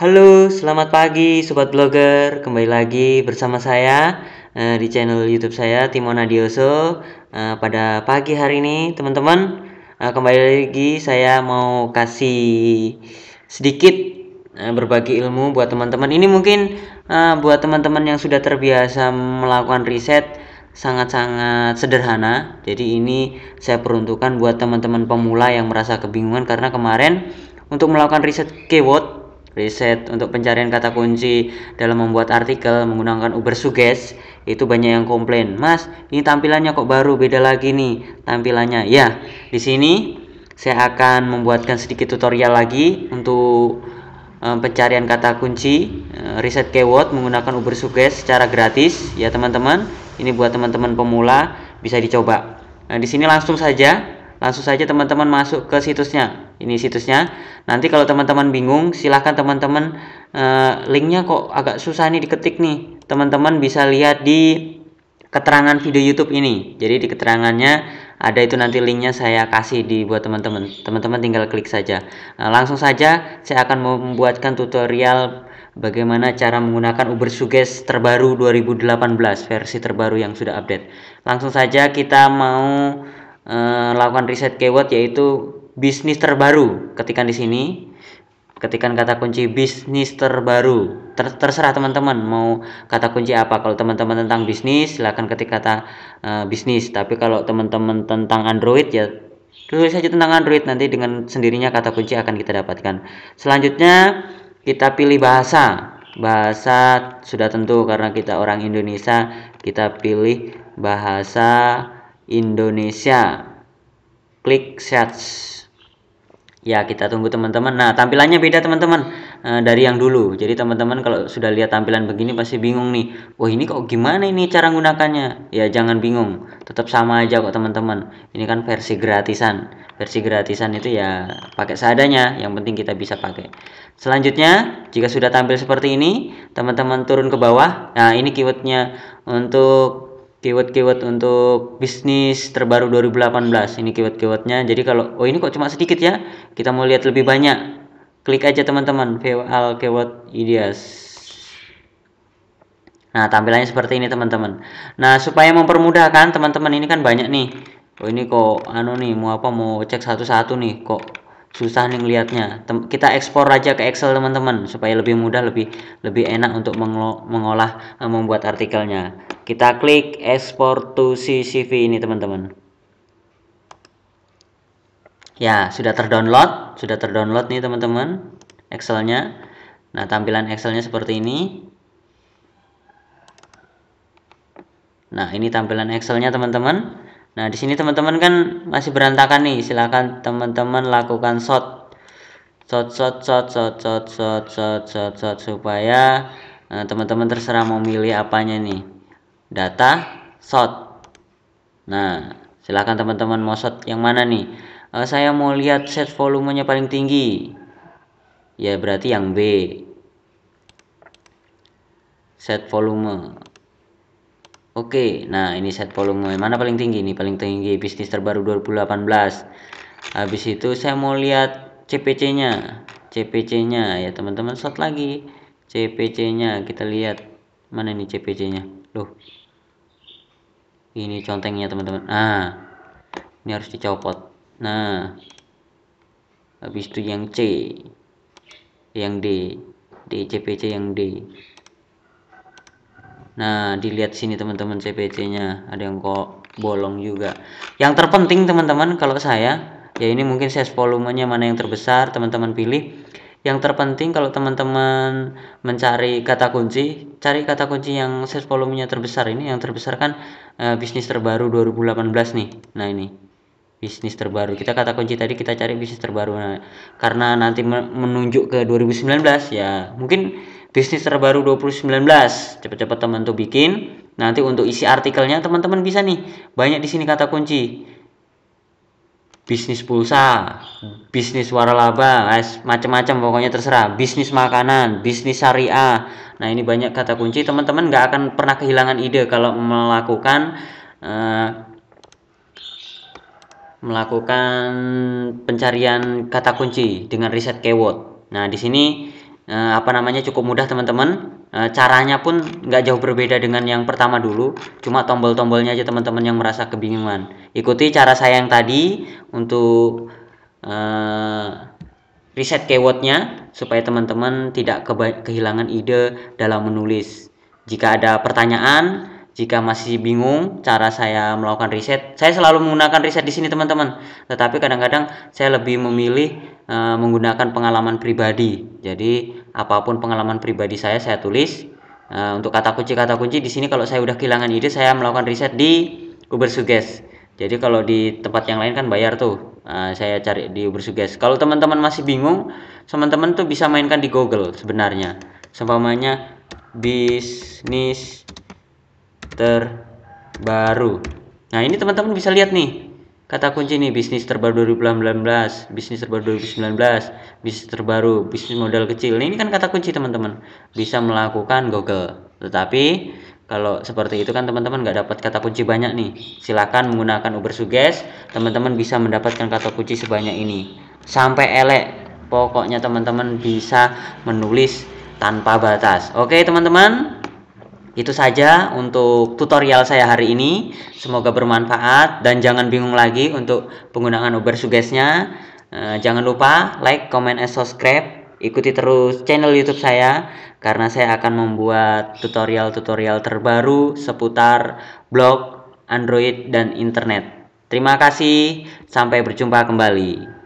Halo, selamat pagi sobat blogger. Kembali lagi bersama saya uh, di channel YouTube saya Timon Adioso. Uh, pada pagi hari ini, teman-teman, uh, kembali lagi saya mau kasih sedikit uh, berbagi ilmu buat teman-teman. Ini mungkin uh, buat teman-teman yang sudah terbiasa melakukan riset sangat-sangat sederhana. Jadi ini saya peruntukkan buat teman-teman pemula yang merasa kebingungan karena kemarin untuk melakukan riset keyword riset untuk pencarian kata kunci dalam membuat artikel menggunakan Uber Suggest itu banyak yang komplain mas ini tampilannya kok baru beda lagi nih tampilannya ya di sini saya akan membuatkan sedikit tutorial lagi untuk um, pencarian kata kunci uh, riset keyword menggunakan Uber Suggest secara gratis ya teman-teman ini buat teman-teman pemula bisa dicoba nah di sini langsung saja langsung saja teman-teman masuk ke situsnya ini situsnya Nanti kalau teman-teman bingung, silahkan teman-teman uh, linknya kok agak susah nih diketik nih. Teman-teman bisa lihat di keterangan video YouTube ini. Jadi di keterangannya ada itu nanti linknya saya kasih di buat teman-teman. Teman-teman tinggal klik saja. Nah, langsung saja saya akan membuatkan tutorial bagaimana cara menggunakan Uber Suggest terbaru 2018 versi terbaru yang sudah update. Langsung saja kita mau uh, eh, lakukan riset keyword yaitu bisnis terbaru ketikan di sini ketikan kata kunci bisnis terbaru Ter terserah teman-teman mau kata kunci apa kalau teman-teman tentang bisnis silahkan ketik kata uh, bisnis tapi kalau teman-teman tentang Android ya tulis saja tentang Android nanti dengan sendirinya kata kunci akan kita dapatkan selanjutnya kita pilih bahasa bahasa sudah tentu karena kita orang Indonesia kita pilih bahasa Indonesia klik search ya kita tunggu teman-teman nah tampilannya beda teman-teman e, dari yang dulu jadi teman-teman kalau sudah lihat tampilan begini pasti bingung nih wah ini kok gimana ini cara menggunakannya ya jangan bingung tetap sama aja kok teman-teman ini kan versi gratisan versi gratisan itu ya pakai seadanya yang penting kita bisa pakai selanjutnya jika sudah tampil seperti ini teman-teman turun ke bawah nah ini keywordnya untuk keyword-keyword untuk bisnis terbaru 2018 ini keyword-keywordnya jadi kalau oh ini kok cuma sedikit ya kita mau lihat lebih banyak klik aja teman-teman VOL keyword ideas nah tampilannya seperti ini teman-teman nah supaya mempermudah kan teman-teman ini kan banyak nih oh ini kok anu nih mau apa mau cek satu-satu nih kok susah nih ngelihatnya. Kita ekspor aja ke Excel teman-teman supaya lebih mudah, lebih lebih enak untuk mengolah eh, membuat artikelnya. Kita klik ekspor to CSV ini teman-teman. Ya, sudah terdownload, sudah terdownload nih teman-teman Excelnya. Nah, tampilan Excelnya seperti ini. Nah, ini tampilan Excelnya teman-teman. Nah, di sini teman-teman kan masih berantakan nih. Silakan teman-teman lakukan shot. Shot shot shot shot shot shot shot shot, shot supaya eh, teman-teman nah, terserah mau milih apanya nih. Data shot. Nah, silakan teman-teman mau shot yang mana nih? Uh, saya mau lihat set volumenya paling tinggi. Ya, berarti yang B. Set volume. Oke, nah ini set volume mana paling tinggi nih? Paling tinggi bisnis terbaru 2018. Habis itu saya mau lihat CPC-nya. CPC-nya ya teman-teman shot lagi. CPC-nya kita lihat mana nih CPC-nya. Loh. Ini contengnya teman-teman. Nah. Ini harus dicopot. Nah. Habis itu yang C. Yang D. D CPC yang D nah dilihat sini teman-teman CPC nya ada yang kok bolong juga yang terpenting teman-teman kalau saya ya ini mungkin size volumenya mana yang terbesar teman-teman pilih yang terpenting kalau teman-teman mencari kata kunci cari kata kunci yang size volumenya terbesar ini yang terbesar kan e, bisnis terbaru 2018 nih nah ini bisnis terbaru kita kata kunci tadi kita cari bisnis terbaru nah, karena nanti menunjuk ke 2019 ya mungkin bisnis terbaru 2019. Cepat-cepat teman tuh bikin. Nanti untuk isi artikelnya teman-teman bisa nih. Banyak di sini kata kunci. Bisnis pulsa, bisnis waralaba, macam-macam pokoknya terserah. Bisnis makanan, bisnis syariah. Nah, ini banyak kata kunci. Teman-teman nggak akan pernah kehilangan ide kalau melakukan uh, melakukan pencarian kata kunci dengan riset keyword. Nah, di sini eh, apa namanya cukup mudah teman-teman eh, caranya pun nggak jauh berbeda dengan yang pertama dulu cuma tombol-tombolnya aja teman-teman yang merasa kebingungan ikuti cara saya yang tadi untuk eh, riset keywordnya supaya teman-teman tidak kehilangan ide dalam menulis jika ada pertanyaan jika masih bingung cara saya melakukan riset, saya selalu menggunakan riset di sini teman-teman. Tetapi kadang-kadang saya lebih memilih e, menggunakan pengalaman pribadi. Jadi apapun pengalaman pribadi saya saya tulis. Uh, untuk kata kunci kata kunci di sini kalau saya udah kehilangan ide saya melakukan riset di Uber Suggest. Jadi kalau di tempat yang lain kan bayar tuh. Uh, saya cari di Uber Suggest. Kalau teman-teman masih bingung, teman-teman tuh bisa mainkan di Google sebenarnya. Seumpamanya bisnis terbaru. Nah, ini teman-teman bisa lihat nih Kata kunci nih bisnis terbaru 2019, bisnis terbaru 2019, bisnis terbaru, bisnis modal kecil. Nah, ini kan kata kunci teman-teman. Bisa melakukan Google. Tetapi kalau seperti itu kan teman-teman nggak dapat kata kunci banyak nih. Silakan menggunakan Uber Suggest. Teman-teman bisa mendapatkan kata kunci sebanyak ini. Sampai elek. Pokoknya teman-teman bisa menulis tanpa batas. Oke teman-teman. Itu saja untuk tutorial saya hari ini. Semoga bermanfaat dan jangan bingung lagi untuk penggunaan Uber suggest eh, jangan lupa like, comment, and subscribe. Ikuti terus channel YouTube saya karena saya akan membuat tutorial-tutorial terbaru seputar blog, Android, dan internet. Terima kasih, sampai berjumpa kembali.